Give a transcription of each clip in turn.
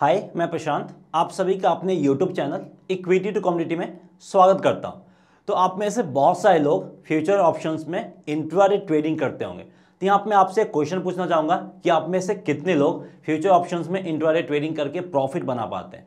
हाय मैं प्रशांत आप सभी का अपने YouTube channel equity to community में स्वागत करता हूं तो आप में से बहुत सारे लोग फ्यूचर ऑप्शंस में इंट्राडे ट्रेडिंग करते होंगे तो यहाँ मैं आपसे क्वेश्चन पूछना चाहूँगा कि आप में से कितने लोग फ्यूचर ऑप्शंस में इंट्राडे ट्रेडिंग करके प्रॉफिट बना पाते हैं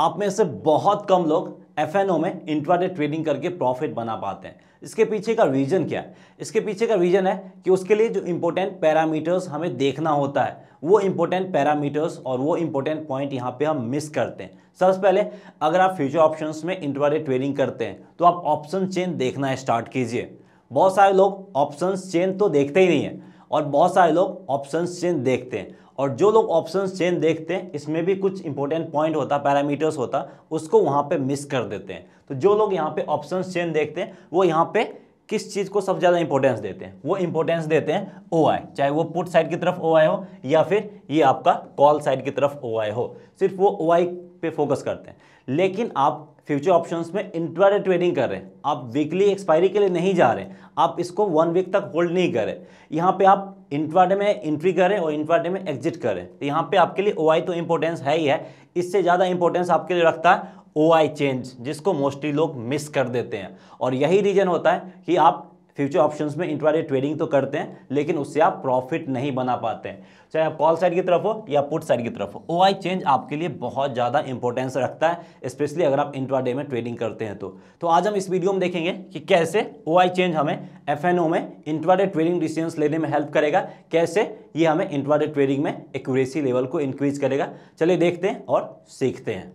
आप में से बहुत कम लोग एफ में इंट्राडे ट्रेडिंग करके प्रॉफिट बना पाते हैं इसके पीछे का रीज़न क्या है इसके पीछे का रीज़न है कि उसके लिए जो इम्पोर्टेंट पैरामीटर्स हमें देखना होता है वो इंपॉर्टेंट पैरामीटर्स और वो इंपॉर्टेंट पॉइंट यहाँ पे हम मिस करते हैं सबसे पहले अगर आप फ्यूचर ऑप्शंस में इंटरवाले ट्रेडिंग करते हैं तो आप ऑप्शन चेन देखना स्टार्ट कीजिए बहुत सारे लोग ऑप्शन चेन तो देखते ही नहीं है और बहुत सारे लोग ऑप्शन चेन देखते हैं और जो लोग ऑप्शन चेन देखते हैं इसमें भी कुछ इंपॉर्टेंट पॉइंट होता पैरामीटर्स होता उसको वहाँ पर मिस कर देते हैं तो जो लोग यहाँ पर ऑप्शन चेन देखते हैं वो यहाँ पर किस चीज़ को सबसे ज़्यादा इंपॉर्टेंस देते हैं वो इंपॉर्टेंस देते हैं ओ आई चाहे वो पुट साइड की तरफ ओ आई हो या फिर ये आपका कॉल साइड की तरफ ओ आई हो सिर्फ वो ओ आई पे फोकस करते हैं लेकिन आप फ्यूचर ऑप्शंस में इंट्राडे ट्रेडिंग कर रहे हैं आप वीकली एक्सपायरी के लिए नहीं जा रहे हैं आप इसको वन वीक तक होल्ड नहीं करें यहाँ पे आप इंट्राडे में एंट्री करें और इंट्राडे में एग्जिट करें तो यहाँ पे आपके लिए ओआई तो इंपॉर्टेंस है ही है इससे ज़्यादा इंपॉर्टेंस आपके लिए रखता है ओ आई चेंज जिसको मोस्टली लोग मिस कर देते हैं और यही रीज़न होता है कि आप फ्यूचर ऑप्शंस में इंट्राडे ट्रेडिंग तो करते हैं लेकिन उससे आप प्रॉफिट नहीं बना पाते हैं चाहे आप कॉल साइड की तरफ हो या पुट साइड की तरफ हो ओ आई चेंज आपके लिए बहुत ज़्यादा इंपॉर्टेंस रखता है स्पेशली अगर आप इंट्राडे में ट्रेडिंग करते हैं तो तो आज हम इस वीडियो में देखेंगे कि कैसे ओ आई चेंज हमें एफ एन ओ में इंट्राडे ट्रेडिंग डिसीजंस लेने में हेल्प करेगा कैसे ये हमें इंट्राडे ट्रेडिंग में एक्यूरेसी लेवल को इंक्रीज करेगा चलिए देखते हैं और सीखते हैं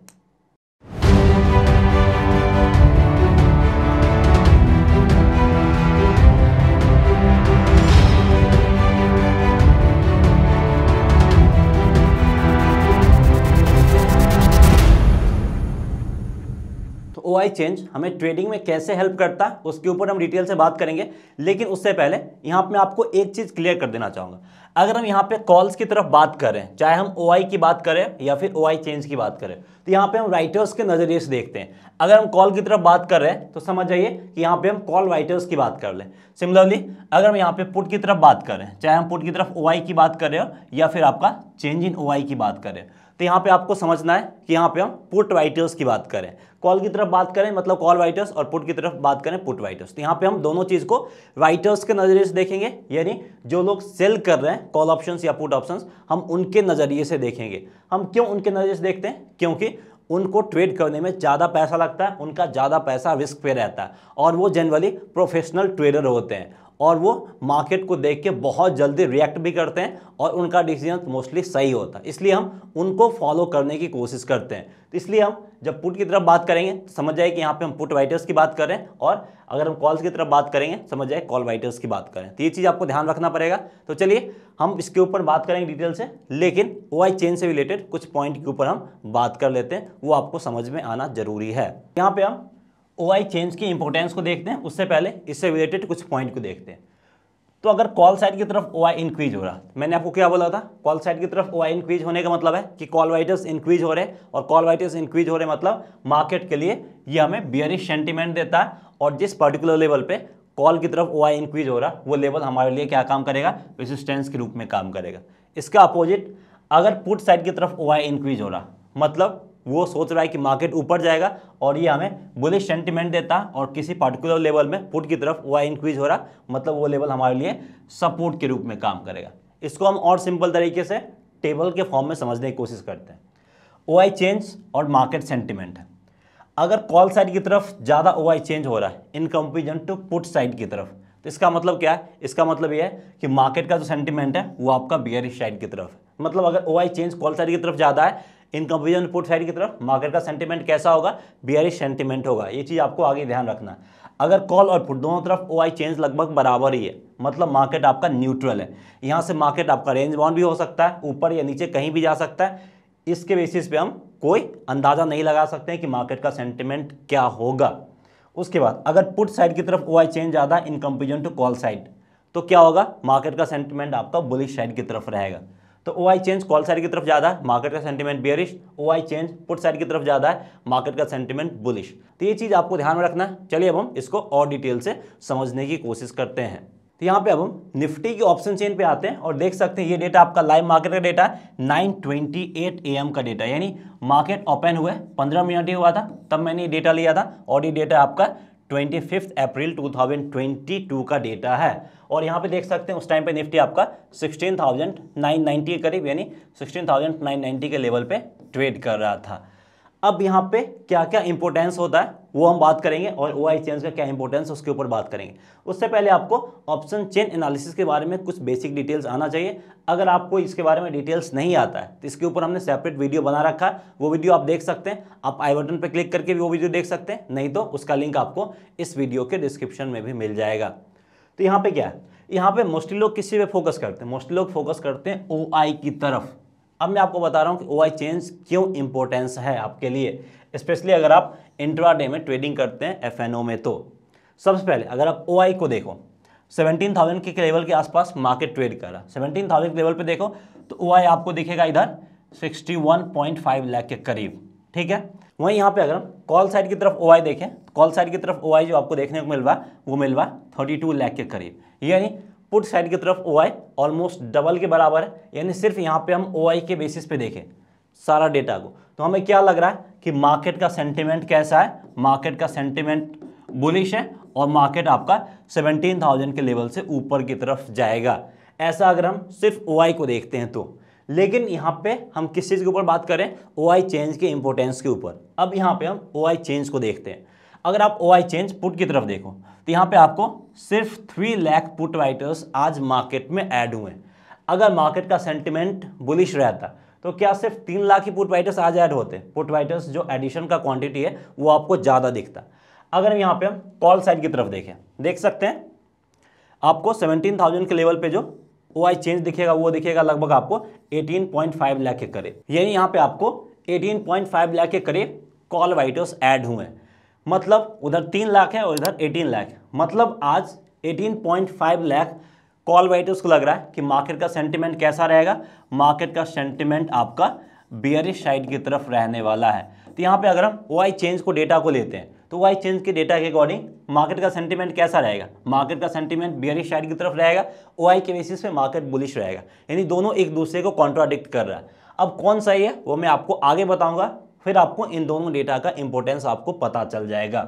आई चेंज हमें ट्रेडिंग में कैसे हेल्प करता है उसके ऊपर हम डिटेल से बात करेंगे लेकिन उससे पहले यहाँ पर मैं आपको एक चीज़ क्लियर कर देना चाहूँगा अगर हम यहाँ पे कॉल्स की तरफ बात करें चाहे हम ओ की बात करें या फिर ओ चेंज की बात करें तो यहाँ पे हम राइटर्स के नज़रिए से देखते हैं अगर हम कॉल की तरफ बात कर रहे हैं तो समझ जाइए कि यहाँ पे हम कॉल राइटर्स की बात कर लें सिमिलरली अगर हम यहाँ पे पुट की तरफ बात करें चाहे हम पुट की तरफ ओ की बात करें या फिर आपका चेंज इन ओ की बात करें तो यहाँ पे आपको समझना है कि यहाँ पे हम पुट वाइटर्स की बात करें कॉल की तरफ बात करें मतलब कॉल वाइटर्स और पुट की तरफ बात करें पुट वाइटर्स तो यहाँ पे हम दोनों चीज़ को वाइटर्स के नज़रिए से देखेंगे यानी जो लोग सेल कर रहे हैं कॉल ऑप्शंस या पुट ऑप्शंस हम उनके नज़रिए से देखेंगे हम क्यों उनके नज़रिए से देखते हैं क्योंकि उनको ट्रेड करने में ज़्यादा पैसा लगता है उनका ज़्यादा पैसा रिस्क पे रहता है और वो जनरली प्रोफेशनल ट्रेडर होते हैं और वो मार्केट को देख के बहुत जल्दी रिएक्ट भी करते हैं और उनका डिसीजन मोस्टली सही होता है इसलिए हम उनको फॉलो करने की कोशिश करते हैं तो इसलिए हम जब तो पुट की तरफ बात करेंगे समझ जाए कि यहाँ पे हम पुट राइटर्स की बात कर रहे हैं और अगर हम कॉल्स की तरफ बात करेंगे समझ जाए कॉल राइटर्स की बात करें तो ये चीज़ आपको ध्यान रखना पड़ेगा तो चलिए हम इसके ऊपर बात करेंगे डिटेल से लेकिन ओ चेन से रिलेटेड कुछ पॉइंट के ऊपर हम बात कर लेते हैं वो आपको समझ में आना जरूरी है यहाँ पर हम ओ आई चेंज की इंपॉर्टेंस को देखते हैं उससे पहले इससे रिलेटेड कुछ पॉइंट को देखते हैं तो अगर कॉल साइड की तरफ ओ आई इंक्रीज हो रहा मैंने आपको क्या बोला था कॉल साइड की तरफ ओ आई इंक्रीज होने का मतलब है कि कॉल वाइटर्स इंक्रीज हो रहे और कॉल वाइटर्स इंक्रीज हो रहे मतलब मार्केट के लिए ये हमें बियरिश सेंटिमेंट देता है और जिस पर्टिकुलर लेवल पे कॉल की तरफ ओ आई इंक्रीज हो रहा वो लेवल हमारे लिए क्या काम करेगा रेजिस्टेंस के रूप में काम करेगा इसका अपोजिट अगर पुट साइड की तरफ ओ आई इंक्रीज हो रहा मतलब वो सोच रहा है कि मार्केट ऊपर जाएगा और ये हमें बुलिश सेंटिमेंट देता और किसी पर्टिकुलर लेवल में पुट की तरफ वह इंक्रीज हो रहा मतलब वो लेवल हमारे लिए सपोर्ट के रूप में काम करेगा इसको हम और सिंपल तरीके से टेबल के फॉर्म में समझने की कोशिश करते हैं ओ आई चेंज और मार्केट सेंटिमेंट है अगर कॉल साइड की तरफ ज़्यादा ओ आई चेंज हो रहा है in comparison to put side की तरफ तो इसका मतलब क्या है इसका मतलब ये है कि मार्केट का जो सेंटिमेंट है वो आपका बियरिश साइड की तरफ है मतलब अगर O I change call side की तरफ ज़्यादा है इन कंपेरिजन पुट साइड की तरफ मार्केट का सेंटीमेंट कैसा होगा बियरिश सेंटीमेंट होगा ये चीज़ आपको आगे ध्यान रखना है अगर कॉल और पुट दोनों तरफ ओ आई चेंज लगभग बराबर ही है मतलब मार्केट आपका न्यूट्रल है यहाँ से मार्केट आपका रेंज बाउंड भी हो सकता है ऊपर या नीचे कहीं भी जा सकता है इसके बेसिस पे हम कोई अंदाज़ा नहीं लगा सकते हैं कि मार्केट का सेंटिमेंट क्या होगा उसके बाद अगर पुट साइड की तरफ ओ आई चेंज ज़्यादा in comparison to call side तो क्या होगा मार्केट का सेंटिमेंट आपका बुलिश साइड की तरफ रहेगा तो O I change call side की तरफ ज़्यादा है मार्केट का sentiment bearish O I change put side की तरफ ज़्यादा है मार्केट का सेंटीमेंट बुलिश तो ये चीज़ आपको ध्यान में रखना है चलिए अब हम इसको और डिटेल से समझने की कोशिश करते हैं तो यहाँ पे अब हम निफ्टी के ऑप्शन चेन पे आते हैं और देख सकते हैं ये डेटा आपका लाइव मार्केट का डेटा है 9:28 एएम का डेटा यानी मार्केट ओपन हुए 15 मिनट ही हुआ था तब मैंने ये डेटा लिया था और ये डेटा आपका ट्वेंटी फिफ्थ अप्रैल 2022 का डेटा है और यहाँ पे देख सकते हैं उस टाइम पे निफ्टी आपका 16,990 के करीब यानी 16,990 के लेवल पे ट्रेड कर रहा था अब यहाँ पे क्या क्या इंपोर्टेंस होता है वो हम बात करेंगे और ओ आई चेंज का क्या इंपॉर्टेंस उसके ऊपर बात करेंगे उससे पहले आपको ऑप्शन चेन एनालिसिस के बारे में कुछ बेसिक डिटेल्स आना चाहिए अगर आपको इसके बारे में डिटेल्स नहीं आता है तो इसके ऊपर हमने सेपरेट वीडियो बना रखा है वो वीडियो आप देख सकते हैं आप आई बटन पर क्लिक करके भी वो वीडियो देख सकते हैं नहीं तो उसका लिंक आपको इस वीडियो के डिस्क्रिप्शन में भी मिल जाएगा तो यहाँ पर क्या है यहाँ पर मोस्टली लोग किसी पर फोकस करते हैं मोस्टली लोग फोकस करते हैं ओ की तरफ अब मैं आपको बता रहा हूँ कि ओ आई चेंज क्यों इंपॉर्टेंस है आपके लिए स्पेशली अगर आप इंट्राडे में ट्रेडिंग करते हैं एफ में तो सबसे पहले अगर आप ओ को देखो 17,000 के लेवल के आसपास मार्केट ट्रेड कर रहा 17,000 के लेवल पे देखो तो ओ आपको दिखेगा इधर 61.5 लाख के करीब ठीक है वहीं यहाँ पे अगर हम कॉल साइड की तरफ ओ देखें कॉल साइड की तरफ ओ जो आपको देखने को मिल रहा वो मिल रहा थर्टी टू लाख के करीब यानी पुट साइड की तरफ ओ ऑलमोस्ट डबल के बराबर है यानी सिर्फ यहाँ पे हम ओ के बेसिस पे देखें सारा डेटा को तो हमें क्या लग रहा है कि मार्केट का सेंटिमेंट कैसा है मार्केट का सेंटिमेंट बुलिश है और मार्केट आपका सेवनटीन थाउजेंड के लेवल से ऊपर की तरफ जाएगा ऐसा अगर हम सिर्फ ओ को देखते हैं तो लेकिन यहाँ पे हम किस चीज़ के ऊपर बात करें ओ चेंज के इंपोर्टेंस के ऊपर अब यहाँ पे हम ओ चेंज को देखते हैं अगर आप ओ चेंज पुट की तरफ देखो तो यहाँ पे आपको सिर्फ थ्री लैख पुट राइटर्स आज मार्केट में ऐड हुए हैं अगर मार्केट का सेंटिमेंट बुलिश रहता तो क्या सिर्फ तीन लाख ही पुट राइटर्स आज ऐड होते पुट राइटर्स जो एडिशन का क्वांटिटी है वो आपको ज़्यादा दिखता अगर हम यहाँ पे हम कॉल साइड की तरफ देखें देख सकते हैं आपको सेवनटीन थाउजेंड के लेवल पे जो ओ आई चेंज दिखेगा वो दिखेगा लगभग आपको 18.5 लाख के करीब यानी यहाँ पे आपको 18.5 लाख के करीब कॉल राइटर्स ऐड हुए हैं मतलब उधर तीन लाख है और इधर एटीन लाख मतलब आज फाइव लाख कॉल वाइट उसको लग रहा है कि मार्केट का सेंटिमेंट कैसा रहेगा मार्केट का सेंटिमेंट आपका बियरिश साइड की तरफ रहने वाला है तो यहाँ पे अगर हम वाई चेंज को डेटा को लेते हैं तो वाई चेंज के डेटा के अकॉर्डिंग मार्केट का सेंटिमेंट कैसा रहेगा मार्केट का सेंटिमेंट बियरिश साइड की तरफ रहेगा ओ के बेसिस पे मार्केट बुलिश रहेगा यानी दोनों एक दूसरे को कॉन्ट्राडिक्ट कर रहा है अब कौन सही है वो मैं आपको आगे बताऊँगा फिर आपको इन दोनों डेटा का इंपॉर्टेंस आपको पता चल जाएगा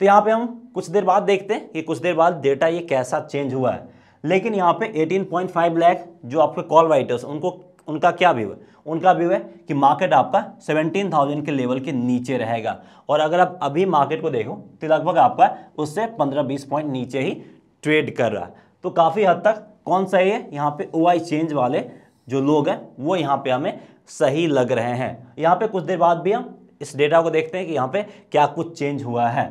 तो यहाँ पर हम कुछ देर बाद देखते हैं कि कुछ देर बाद डेटा ये कैसा चेंज हुआ है लेकिन यहाँ पे 18.5 लाख जो आपके कॉल राइटर्स उनको उनका क्या व्यू है उनका व्यू है कि मार्केट आपका 17,000 के लेवल के नीचे रहेगा और अगर आप अभी मार्केट को देखो तो लगभग आपका उससे 15-20 पॉइंट नीचे ही ट्रेड कर रहा है तो काफ़ी हद तक कौन सा है यहाँ पे ओ चेंज वाले जो लोग हैं वो यहाँ पर हमें सही लग रहे हैं यहाँ पर कुछ देर बाद भी हम इस डेटा को देखते हैं कि यहाँ पर क्या कुछ चेंज हुआ है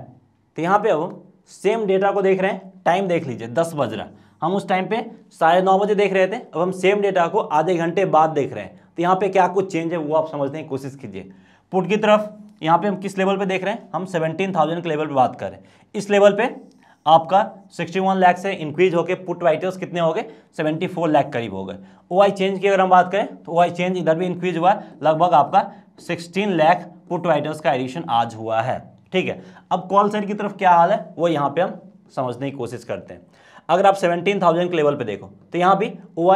तो यहाँ पर अब सेम डेटा को देख रहे हैं टाइम देख लीजिए दस बज रहा है हम उस टाइम पे साढ़े नौ बजे देख रहे थे अब हम सेम डेटा को आधे घंटे बाद देख रहे हैं तो यहाँ पे क्या कुछ चेंज है वो आप समझने की कोशिश कीजिए पुट की तरफ यहाँ पे हम किस लेवल पे देख रहे हैं हम सेवनटीन थाउजेंड के लेवल पे बात कर रहे हैं इस लेवल पे आपका 61 वन लैख से इंक्रीज होकर पुट वाइटर्स कितने हो गए फोर लाख करीब हो गए ओ चेंज की अगर हम बात करें तो ओ चेंज इधर भी इंक्रीज हुआ लगभग आपका सिक्सटीन लैख पुट वाइटर्स का एडिशन आज हुआ है ठीक है अब कॉल साइड की तरफ क्या हाल है वो यहाँ पे हम समझने की कोशिश करते हैं अगर आप सेवनटीन थाउजेंड के लेवल पे देखो तो यहाँ भी ओ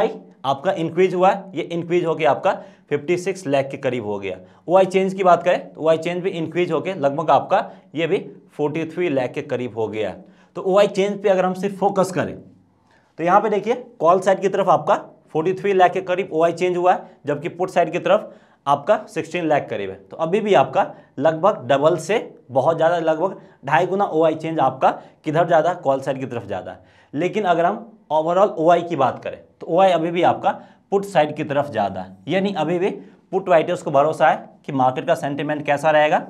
आपका इंक्रीज हुआ है ये इंक्रीज होकर आपका 56 लाख के करीब हो गया ओ चेंज की बात करें तो ओ चेंज भी इंक्रीज होकर लगभग आपका ये भी 43 लाख के करीब हो गया तो ओ चेंज पे अगर हम सिर्फ फोकस करें तो यहाँ पे देखिए कॉल साइड की तरफ आपका 43 लाख के करीब ओ चेंज हुआ है जबकि पुट साइड की तरफ आपका 16 लाख करीब है तो अभी भी आपका लगभग डबल से बहुत ज़्यादा लगभग ढाई गुना ओ चेंज आपका किधर ज़्यादा कॉल साइड की तरफ ज़्यादा है लेकिन अगर हम ओवरऑल ओ की बात करें तो ओ अभी भी आपका पुट साइड की तरफ ज़्यादा है यानी अभी भी पुट वाइटर्स को भरोसा है कि मार्केट का सेंटिमेंट कैसा रहेगा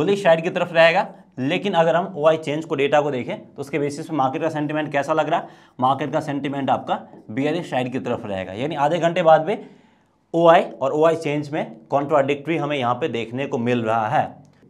बुलिश साइड की तरफ रहेगा लेकिन अगर हम ओ चेंज को डेटा को देखें तो उसके बेसिस पे मार्केट का सेंटिमेंट कैसा लग रहा है मार्केट का सेंटिमेंट आपका बी साइड की तरफ रहेगा यानी आधे घंटे बाद भी ओ आई और ओ आई चेंज में कॉन्ट्राडिक्ट्री हमें यहाँ पे देखने को मिल रहा है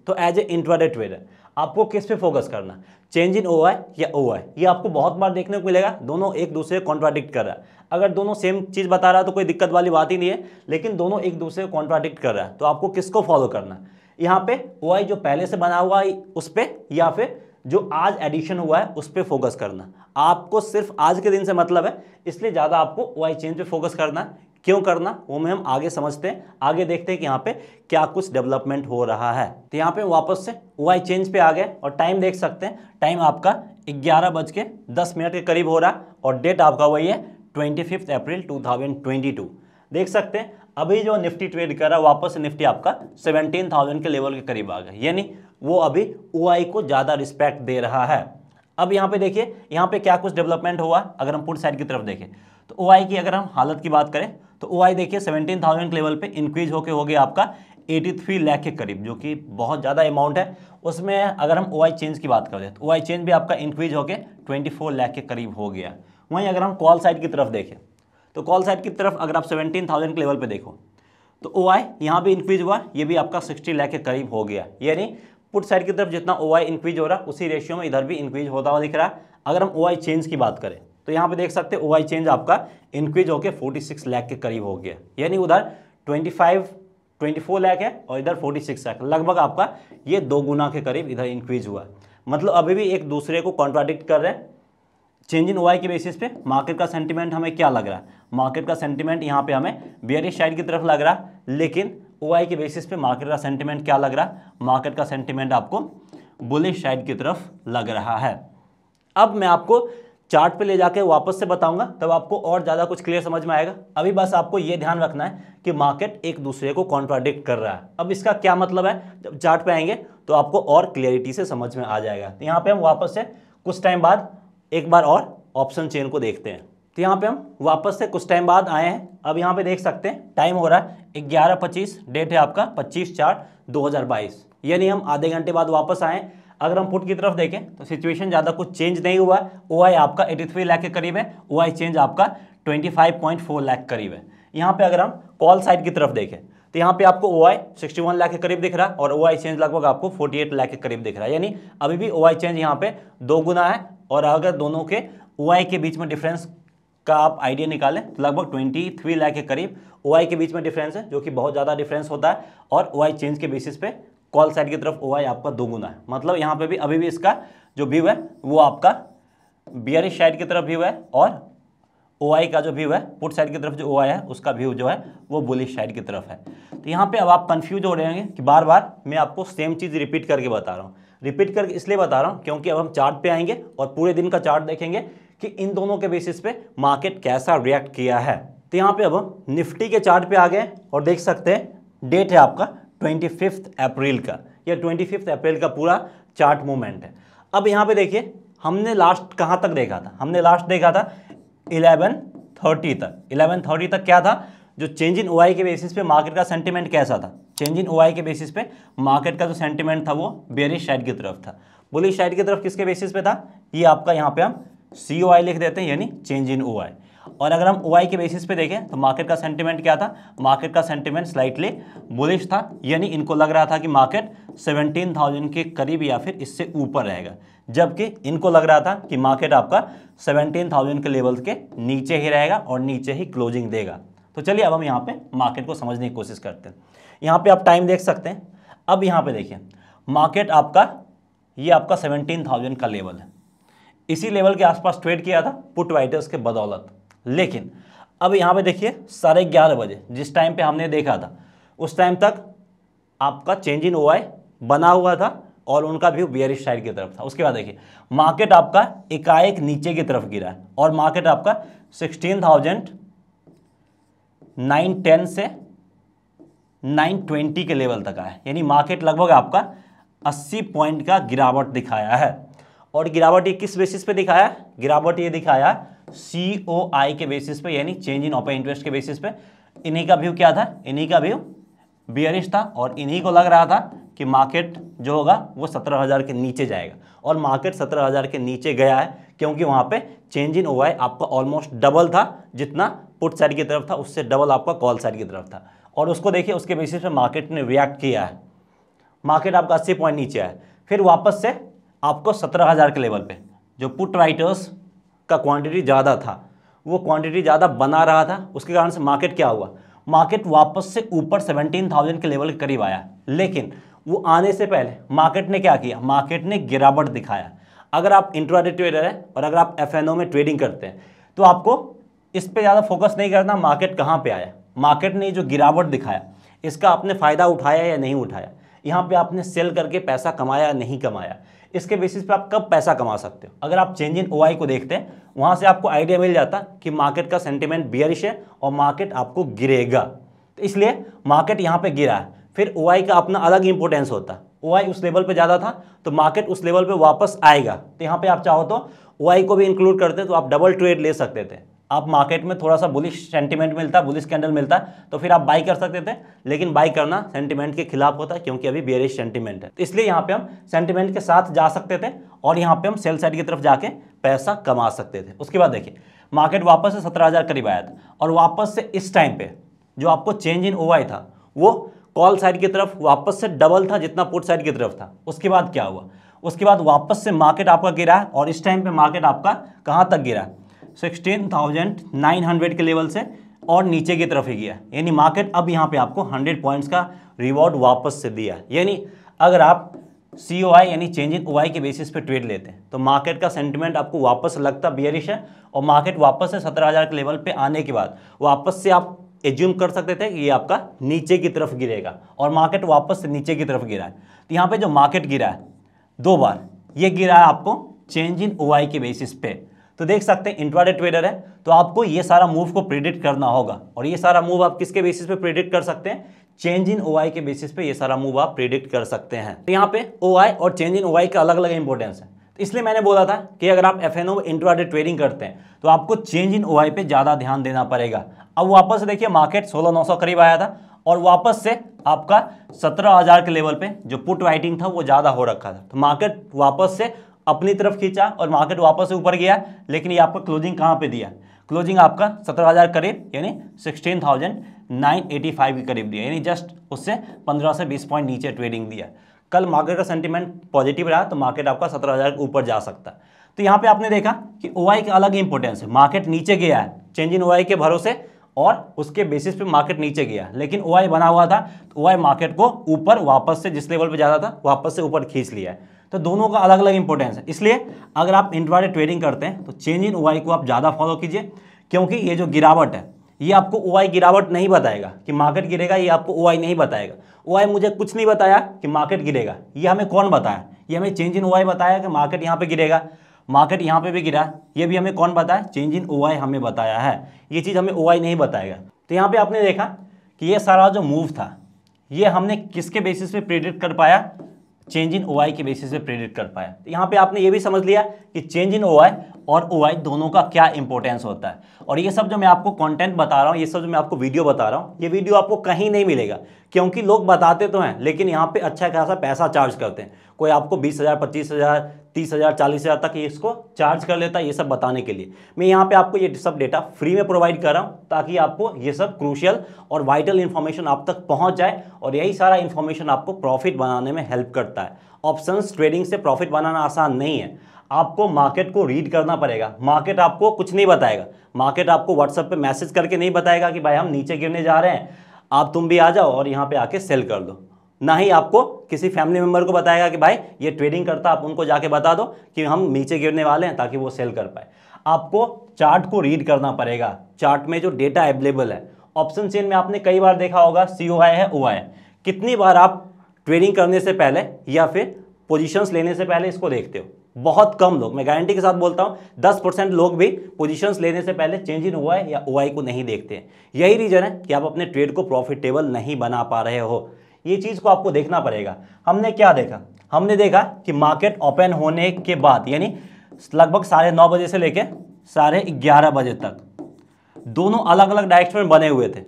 तो एज ए इंट्राडे ट्रेडर आपको किस पे फोकस करना चेंज इन ओ आई या ओ आई ये आपको बहुत बार देखने को मिलेगा दोनों एक दूसरे को कॉन्ट्राडिक्ट कर रहा है अगर दोनों सेम चीज़ बता रहा है तो कोई दिक्कत वाली बात ही नहीं है लेकिन दोनों एक दूसरे को कॉन्ट्राडिक्ट कर रहा है तो आपको किसको फॉलो करना यहाँ पे ओ आई जो पहले से बना हुआ है उस पर या फिर जो आज एडिशन हुआ है उस पर फोकस करना आपको सिर्फ आज के दिन से मतलब है इसलिए ज़्यादा आपको ओ आई चेंज पे फोकस करना क्यों करना वो में हम आगे समझते हैं आगे देखते हैं कि यहाँ पे क्या कुछ डेवलपमेंट हो रहा है तो यहाँ पे वापस से वाई चेंज पे आ गए और टाइम देख सकते हैं टाइम आपका ग्यारह बज के दस मिनट के करीब हो रहा है और डेट आपका वही है twenty fifth April two thousand twenty two देख सकते हैं अभी जो निफ्टी ट्रेड कर रहा है वापस निफ्टी आपका सेवनटीन थाउजेंड के लेवल के करीब आ गया यानी वो अभी ओ को ज़्यादा रिस्पेक्ट दे रहा है अब यहाँ पे देखिए यहाँ पे क्या कुछ डेवलपमेंट हुआ अगर हम पुट साइड की तरफ देखें तो ओ की अगर हम हालत की बात करें तो ओ आई देखिए सेवेंटीन थाउजेंड लेवल पे इंक्रीज होके हो गया आपका 83 लाख के करीब जो कि बहुत ज़्यादा अमाउंट है उसमें अगर हम ओ आई चेंज की बात करें तो ओ आई चेंज भी आपका इंक्रीज होकर 24 लाख के करीब हो गया वहीं अगर हम कॉल साइड की तरफ देखें तो कॉल साइड की तरफ अगर आप थाउजेंड के लेवल पर देखो तो ओ आई यहाँ भी इंक्रीज हुआ ये भी आपका सिक्सटी लाख के करीब हो गया यानी पुट साइड की तरफ जितना ओ आई इंक्रीज हो रहा उसी रेशियो में इधर भी इंक्रीज होता हुआ दिख रहा है अगर हम ओ आई चेंज की बात करें तो यहाँ पे देख सकते हैं ओआई चेंज आपका इंक्रीज होकर फोर्टी सिक्स लाख के करीब हो गया यानी उधर twenty five twenty four lakh है और इधर फोर्टी सिक्स लाख लगभग आपका ये दो गुना के करीब इधर इंक्रीज हुआ मतलब अभी भी एक दूसरे को कॉन्ट्राडिक्ट कर रहे हैं चेंज इन ओआई के बेसिस पे मार्केट का सेंटीमेंट हमें क्या लग रहा है मार्केट का सेंटीमेंट यहाँ पे हमें बियरिश साइड की तरफ लग रहा है लेकिन ओआई के बेसिस पे मार्केट का सेंटीमेंट क्या लग रहा है मार्केट का सेंटीमेंट आपको बुलिश साइड की तरफ लग रहा है अब मैं आपको चार्ट पे ले जाके वापस से बताऊंगा तब आपको और ज़्यादा कुछ क्लियर समझ में आएगा अभी बस आपको ये ध्यान रखना है कि मार्केट एक दूसरे को कॉन्ट्राडिक्ट कर रहा है अब इसका क्या मतलब है जब चार्ट पे आएंगे तो आपको और क्लियरिटी से समझ में आ जाएगा तो यहाँ पे हम वापस से कुछ टाइम बाद एक बार और ऑप्शन चेन को देखते हैं तो यहाँ पे हम वापस से कुछ टाइम बाद आए हैं अब यहाँ पे देख सकते हैं टाइम हो रहा है ग्यारह पच्चीस डेट है आपका पच्चीस चार दो यानी हम आधे घंटे बाद वापस आए अगर हम पुट की तरफ देखें तो सिचुएशन ज़्यादा कुछ चेंज नहीं हुआ है ओ आपका 83 लाख के करीब है ओ चेंज आपका 25.4 लाख करीब है यहाँ पे अगर हम कॉल साइड की तरफ देखें तो यहाँ पे आपको ओ आई सिक्सटी लाख के करीब दिख रहा है और ओ आई चेंज लगभग आपको 48 लाख के करीब दिख रहा है यानी अभी भी ओ आई चेंज यहाँ पे दो गुना है और अगर दोनों के ओ के बीच में डिफरेंस का आप आइडिया निकालें तो लगभग ट्वेंटी थ्री लाख के करीब ओ के बीच में डिफरेंस है जो कि बहुत ज़्यादा डिफरेंस होता है और ओ चेंज के बेसिस पे कॉल साइड की तरफ ओ आई आपका दोगुना है मतलब यहाँ पे भी अभी भी इसका जो व्यू है वो आपका बियरिश साइड की तरफ व्यू है और ओ का जो व्यू है पुट साइड की तरफ जो ओ है उसका व्यू जो है वो बुलिश साइड की तरफ है तो यहाँ पे अब आप कन्फ्यूज हो रहे हैं कि बार बार मैं आपको सेम चीज़ रिपीट करके बता रहा हूँ रिपीट करके इसलिए बता रहा हूँ क्योंकि अब हम चार्ट पे आएंगे और पूरे दिन का चार्ट देखेंगे कि इन दोनों के बेसिस पे मार्केट कैसा रिएक्ट किया है तो यहाँ पे अब हम निफ्टी के चार्ट पे आ गए और देख सकते हैं डेट है आपका ट्वेंटी फिफ्थ अप्रैल का या ट्वेंटी फिफ्थ अप्रैल का पूरा चार्ट मूवमेंट है अब यहाँ पे देखिए हमने लास्ट कहाँ तक देखा था हमने लास्ट देखा था इलेवन थर्टी तक इलेवन थर्टी तक क्या था जो चेंज इन ओआई के बेसिस पे मार्केट का सेंटीमेंट कैसा था चेंज इन ओआई के बेसिस पे मार्केट का जो सेंटीमेंट था वो बेरिश साइड की तरफ था बोली साइड की तरफ किसके बेसिस पे था ये आपका यहाँ पे हम सी लिख देते हैं यानी चेंज इन ओ आई और अगर हम ओ के बेसिस पे देखें तो मार्केट का सेंटिमेंट क्या था मार्केट का सेंटीमेंट स्लाइटली बुलिश था यानी इनको लग रहा था कि मार्केट 17,000 के करीब या फिर इससे ऊपर रहेगा जबकि इनको लग रहा था कि मार्केट आपका 17,000 के लेवल के नीचे ही रहेगा और नीचे ही क्लोजिंग देगा तो चलिए अब हम यहाँ पर मार्केट को समझने की कोशिश करते हैं यहाँ पर आप टाइम देख सकते हैं अब यहाँ पर देखिए मार्केट आपका ये आपका सेवनटीन का लेवल है इसी लेवल के आसपास ट्रेड किया था पुट वाइटर्स के बदौलत लेकिन अब यहाँ पे देखिए साढ़े ग्यारह बजे जिस टाइम पे हमने देखा था उस टाइम तक आपका चेंज इन ओ बना हुआ था और उनका व्यू बियरिश साइड की तरफ था उसके बाद देखिए मार्केट आपका एकाएक नीचे की तरफ गिरा है और मार्केट आपका सिक्सटीन थाउजेंड नाइन टेन से नाइन ट्वेंटी के लेवल तक आया यानी मार्केट लगभग आपका अस्सी पॉइंट का गिरावट दिखाया है और गिरावट ये किस बेसिस पे दिखाया गिरावट ये दिखाया सी ओ आई के बेसिस पे यानी चेंज इन ओपन इंटरेस्ट के बेसिस पे इन्हीं का व्यू क्या था इन्हीं का व्यू बियरिश था और इन्हीं को लग रहा था कि मार्केट जो होगा वो सत्रह हज़ार के नीचे जाएगा और मार्केट सत्रह हज़ार के नीचे गया है क्योंकि वहाँ पे चेंज इन ओआई आपका ऑलमोस्ट डबल था जितना पुट साइड की तरफ था उससे डबल आपका कॉल साइड की तरफ था और उसको देखिए उसके बेसिस पे मार्केट ने रिएक्ट किया है मार्केट आपका अस्सी पॉइंट नीचे आया फिर वापस से आपको सत्रह हज़ार के लेवल पर जो पुट राइटर्स का क्वांटिटी ज़्यादा था वो क्वांटिटी ज़्यादा बना रहा था उसके कारण से मार्केट क्या हुआ मार्केट वापस से ऊपर सेवनटीन थाउजेंड के लेवल के करीब आया लेकिन वो आने से पहले मार्केट ने क्या किया मार्केट ने गिरावट दिखाया अगर आप इंट्रोड ट्रेडर हैं और अगर आप एफ में ट्रेडिंग करते हैं तो आपको इस पर ज़्यादा फोकस नहीं करना मार्केट कहाँ पर आया मार्केट ने जो गिरावट दिखाया इसका आपने फ़ायदा उठाया या नहीं उठाया यहाँ पे आपने सेल करके पैसा कमाया नहीं कमाया इसके बेसिस पे आप कब पैसा कमा सकते हो अगर आप चेंज इन ओ को देखते हैं वहाँ से आपको आइडिया मिल जाता कि मार्केट का सेंटिमेंट बियरिश है और मार्केट आपको गिरेगा तो इसलिए मार्केट यहाँ पर गिरा है फिर ओ का अपना अलग इंपोर्टेंस होता ओ आई उस लेवल पर ज़्यादा था तो मार्केट उस लेवल पर वापस आएगा तो यहाँ पर आप चाहो तो ओ को भी इंक्लूड करते तो आप डबल ट्रेड ले सकते थे आप मार्केट में थोड़ा सा बुलिश सेंटीमेंट मिलता है बुलिश कैंडल मिलता है तो फिर आप बाई कर सकते थे लेकिन बाई करना सेंटीमेंट के खिलाफ होता है क्योंकि अभी बेरिश सेंटीमेंट है तो इसलिए यहाँ पे हम सेंटीमेंट के साथ जा सकते थे और यहाँ पे हम सेल साइड की तरफ जाके पैसा कमा सकते थे उसके बाद देखिए मार्केट वापस से सत्रह करीब आया था और वापस से इस टाइम पर जो आपको चेंज इन ओ था वो कॉल साइड की तरफ वापस से डबल था जितना पुट साइड की तरफ था उसके बाद क्या हुआ उसके बाद वापस से मार्केट आपका गिरा और इस टाइम पे मार्केट आपका कहाँ तक गिरा सिक्सटीन थाउजेंड नाइन हंड्रेड के लेवल से और नीचे की तरफ ही गया यानी मार्केट अब यहाँ पे आपको हंड्रेड पॉइंट्स का रिवॉर्ड वापस से दिया यानी अगर आप सी ओ आई यानी चेंज इन ओ आई के बेसिस पे ट्रेड लेते हैं तो मार्केट का सेंटिमेंट आपको वापस लगता बियरिश है और मार्केट वापस से सत्रह हज़ार के लेवल पे आने के बाद वापस से आप एज्यूम कर सकते थे कि ये आपका नीचे की तरफ गिरेगा और मार्केट वापस से नीचे की तरफ गिरा है तो यहाँ पर जो मार्केट गिरा है दो बार ये गिरा है आपको चेंज इन ओ आई के बेसिस पे तो देख सकते हैं इंट्राडे ट्रेडर है तो आपको ये सारा मूव को प्रिडिक्ट करना होगा और ये सारा मूव आप किसके बेसिस पे प्रिडिक्ट कर सकते हैं चेंज इन ओआई के बेसिस पे ये सारा मूव आप प्रिडिक्ट कर सकते हैं तो यहाँ पे ओआई और चेंज इन ओआई का अलग अलग इंपॉर्टेंस है तो इसलिए मैंने बोला था कि अगर आप एफ एन ओ ट्रेडिंग करते हैं तो आपको चेंज इन ओ आई ज़्यादा ध्यान देना पड़ेगा अब वापस देखिए मार्केट सोलह नौ सौ करीब आया था और वापस से आपका सत्रह हज़ार के लेवल पे जो पुट राइटिंग था वो ज़्यादा हो रखा था तो मार्केट वापस से अपनी तरफ खींचा और मार्केट वापस से ऊपर गया लेकिन ये आपको क्लोजिंग कहाँ पे दिया क्लोजिंग आपका सत्रह हज़ार करीब यानी sixteen thousand nine eighty five के करीब दिया यानी जस्ट उससे पंद्रह से बीस पॉइंट नीचे ट्रेडिंग दिया कल मार्केट का सेंटिमेंट पॉजिटिव रहा तो मार्केट आपका सत्रह हज़ार ऊपर जा सकता तो यहाँ पर आपने देखा कि ओ आई का अलग इंपॉर्टेंस है मार्केट नीचे गया है चेंज इन ओ आई के भरोसे और उसके बेसिस पे मार्केट नीचे गया लेकिन ओ बना हुआ था तो ओ मार्केट को ऊपर वापस से जिस लेवल पे जा रहा था वापस से ऊपर खींच लिया है तो दोनों का अलग अलग इंपॉर्टेंस है इसलिए अगर आप इंट्राडे ट्रेडिंग करते हैं तो चेंज इन ओआई को आप ज़्यादा फॉलो कीजिए क्योंकि ये जो गिरावट है ये आपको ओ गिरावट नहीं बताएगा कि मार्केट गिरेगा ये आपको ओ नहीं बताएगा ओ मुझे कुछ नहीं बताया कि मार्केट गिरेगा ये हमें कौन बताया ये हमें चेंज इन ओ बताया कि मार्केट यहाँ पर गिरेगा मार्केट यहाँ पे भी गिरा ये भी हमें कौन बताया चेंज इन ओ हमें बताया है ये चीज़ हमें ओ नहीं बताएगा तो यहाँ पे आपने देखा कि ये सारा जो मूव था ये हमने किसके बेसिस पे प्रेडिक्ट कर पाया चेंज इन ओ के बेसिस पे प्रेडिक्ट कर पाया तो यहाँ पे आपने ये भी समझ लिया कि चेंज इन ओ और ओ दोनों का क्या इंपॉर्टेंस होता है और ये सब जो मैं आपको कंटेंट बता रहा हूँ ये सब जो मैं आपको वीडियो बता रहा हूँ ये वीडियो आपको कहीं नहीं मिलेगा क्योंकि लोग बताते तो हैं लेकिन यहाँ पे अच्छा खासा पैसा चार्ज करते हैं कोई आपको बीस हज़ार पच्चीस हज़ार तीस हज़ार चालीस हज़ार तक इसको चार्ज कर लेता है ये सब बताने के लिए मैं यहाँ पे आपको ये सब डेटा फ्री में प्रोवाइड कर रहा हूँ ताकि आपको ये सब क्रूशियल और वाइटल इन्फॉर्मेशन आप तक पहुँच जाए और यही सारा इन्फॉर्मेशन आपको प्रॉफिट बनाने में हेल्प करता है ऑप्शन ट्रेडिंग से प्रॉफिट बनाना आसान नहीं है आपको मार्केट को रीड करना पड़ेगा मार्केट आपको कुछ नहीं बताएगा मार्केट आपको व्हाट्सएप पर मैसेज करके नहीं बताएगा कि भाई हम नीचे गिरने जा रहे हैं आप तुम भी आ जाओ और यहाँ पर आके सेल कर दो ना ही आपको किसी फैमिली मेंबर को बताएगा कि भाई ये ट्रेडिंग करता आप उनको जाके बता दो कि हम नीचे गिरने वाले हैं ताकि वो सेल कर पाए आपको चार्ट को रीड करना पड़ेगा चार्ट में जो डेटा अवेलेबल है ऑप्शन चेन में आपने कई बार देखा होगा सी ओ आई है ओ आई कितनी बार आप ट्रेडिंग करने से पहले या फिर पोजिशंस लेने से पहले इसको देखते हो बहुत कम लोग मैं गारंटी के साथ बोलता हूँ दस परसेंट लोग भी पोजीशंस लेने से पहले चेंज इन है या ओआई को नहीं देखते हैं यही रीज़न है कि आप अपने ट्रेड को प्रॉफिटेबल नहीं बना पा रहे हो ये चीज़ को आपको देखना पड़ेगा हमने क्या देखा हमने देखा कि मार्केट ओपन होने के बाद यानी लगभग साढ़े नौ बजे से लेकर साढ़े ग्यारह बजे तक दोनों अलग अलग डायरेक्शन में बने हुए थे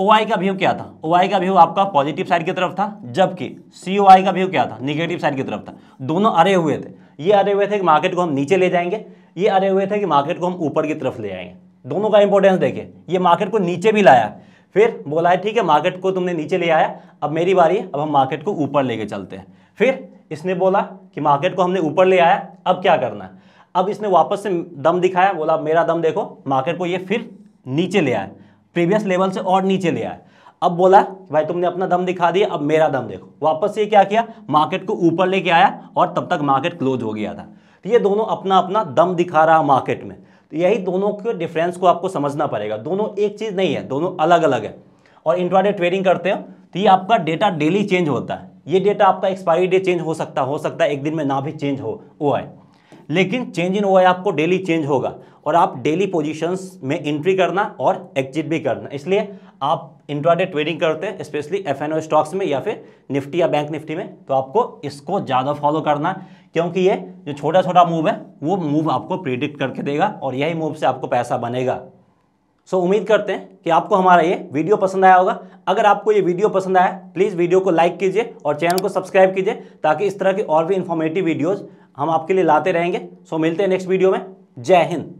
ओ आई का व्यू क्या था ओ आई का व्यू आपका पॉजिटिव साइड की तरफ था जबकि सी ओ आई का व्यू क्या था निगेटिव साइड की तरफ था दोनों अरे हुए थे ये अरे हुए थे कि मार्केट को हम नीचे ले जाएंगे ये अरे हुए थे कि मार्केट को हम ऊपर की तरफ ले जाएंगे दोनों का इंपॉर्टेंस देखिए ये मार्केट को नीचे भी लाया फिर बोला है ठीक है मार्केट को तुमने नीचे ले आया अब मेरी बारी है अब हम मार्केट को ऊपर लेके चलते हैं फिर इसने बोला कि मार्केट को हमने ऊपर ले आया अब क्या करना है अब इसने वापस से दम दिखाया बोला मेरा दम देखो मार्केट को ये फिर नीचे ले आया प्रीवियस लेवल से और नीचे ले आया अब बोला भाई तुमने अपना दम दिखा दिया अब मेरा दम देखो वापस से क्या किया मार्केट को ऊपर लेके आया और तब तक मार्केट क्लोज हो गया था तो ये दोनों अपना अपना दम दिखा रहा मार्केट में तो यही दोनों के डिफरेंस को आपको समझना पड़ेगा दोनों एक चीज़ नहीं है दोनों अलग अलग है और इंट्राडे ट्रेडिंग करते हो तो ये आपका डेटा डेली चेंज होता है ये डेटा आपका एक्सपायरी डे चेंज हो सकता हो सकता है एक दिन में ना भी चेंज हो ओ आई लेकिन चेंज इन ओ आई आपको डेली चेंज होगा और आप डेली पोजीशंस में एंट्री करना और एग्जिट भी करना इसलिए आप इंट्राडे ट्रेडिंग करते हैं स्पेशली एफ स्टॉक्स में या फिर निफ्टी या बैंक निफ्टी में तो आपको इसको ज़्यादा फॉलो करना क्योंकि ये जो छोटा छोटा मूव है वो मूव आपको प्रिडिक्ट करके देगा और यही मूव से आपको पैसा बनेगा सो so, उम्मीद करते हैं कि आपको हमारा ये वीडियो पसंद आया होगा अगर आपको ये वीडियो पसंद आया प्लीज़ वीडियो को लाइक कीजिए और चैनल को सब्सक्राइब कीजिए ताकि इस तरह की और भी इन्फॉर्मेटिव वीडियोज़ हम आपके लिए लाते रहेंगे सो so, मिलते हैं नेक्स्ट वीडियो में जय हिंद